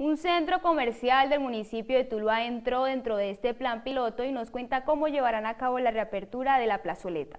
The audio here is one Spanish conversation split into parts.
Un centro comercial del municipio de Tuluá entró dentro de este plan piloto y nos cuenta cómo llevarán a cabo la reapertura de la plazoleta.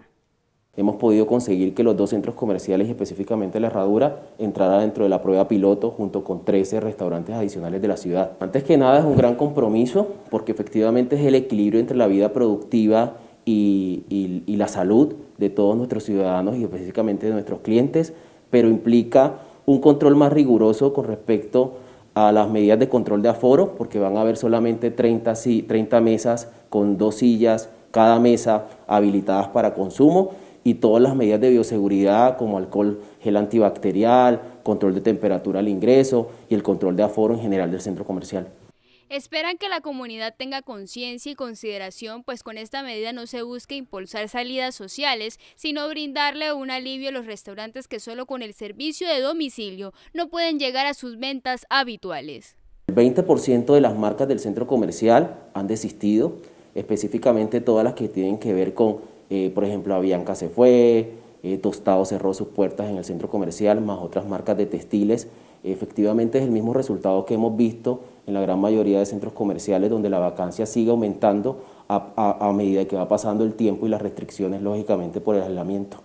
Hemos podido conseguir que los dos centros comerciales, específicamente la herradura, entraran dentro de la prueba piloto junto con 13 restaurantes adicionales de la ciudad. Antes que nada es un gran compromiso porque efectivamente es el equilibrio entre la vida productiva y, la salud de todos nuestros ciudadanos y específicamente de nuestros clientes, pero implica un control más riguroso con respecto a a las medidas de control de aforo, porque van a haber solamente 30, 30 mesas con dos sillas, cada mesa habilitadas para consumo y todas las medidas de bioseguridad como alcohol gel antibacterial, control de temperatura al ingreso y el control de aforo en general del centro comercial. Esperan que la comunidad tenga conciencia y consideración, pues con esta medida no se busca impulsar salidas sociales, sino brindarle un alivio a los restaurantes que solo con el servicio de domicilio no pueden llegar a sus ventas habituales. El 20% de las marcas del centro comercial han desistido, específicamente todas las que tienen que ver con, eh, por ejemplo, Avianca se fue, Tostado cerró sus puertas en el centro comercial, más otras marcas de textiles. Efectivamente es el mismo resultado que hemos visto en la gran mayoría de centros comerciales donde la vacancia sigue aumentando a, medida que va pasando el tiempo y las restricciones, lógicamente, por el aislamiento.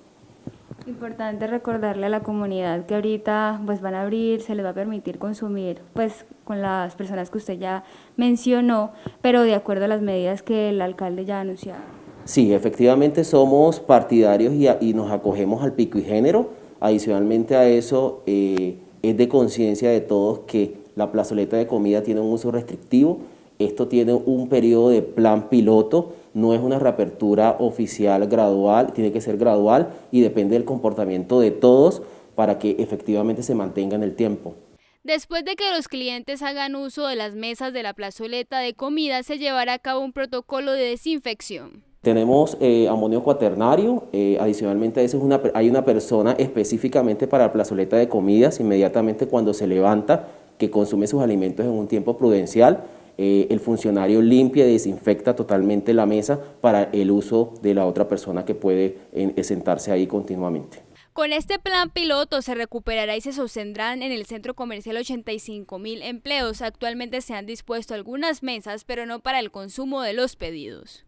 Importante recordarle a la comunidad que ahorita pues van a abrir, se les va a permitir consumir pues con las personas que usted ya mencionó, pero de acuerdo a las medidas que el alcalde ya ha anunciado. Sí, efectivamente somos partidarios y, nos acogemos al pico y género. Adicionalmente a eso, eh, es de conciencia de todos que la plazoleta de comida tiene un uso restrictivo. Esto tiene un periodo de plan piloto, no es una reapertura oficial gradual, tiene que ser gradual y depende del comportamiento de todos para que efectivamente se mantenga en el tiempo. Después de que los clientes hagan uso de las mesas de la plazoleta de comida, se llevará a cabo un protocolo de desinfección. Tenemos eh, amonio cuaternario, eh, adicionalmente eso es una, hay una persona específicamente para la plazoleta de comidas, inmediatamente cuando se levanta, que consume sus alimentos en un tiempo prudencial. Eh, el funcionario limpia y desinfecta totalmente la mesa para el uso de la otra persona que puede sentarse ahí continuamente. Con este plan piloto se recuperará y se sostendrán en el centro comercial 85 mil empleos. Actualmente se han dispuesto algunas mesas, pero no para el consumo de los pedidos.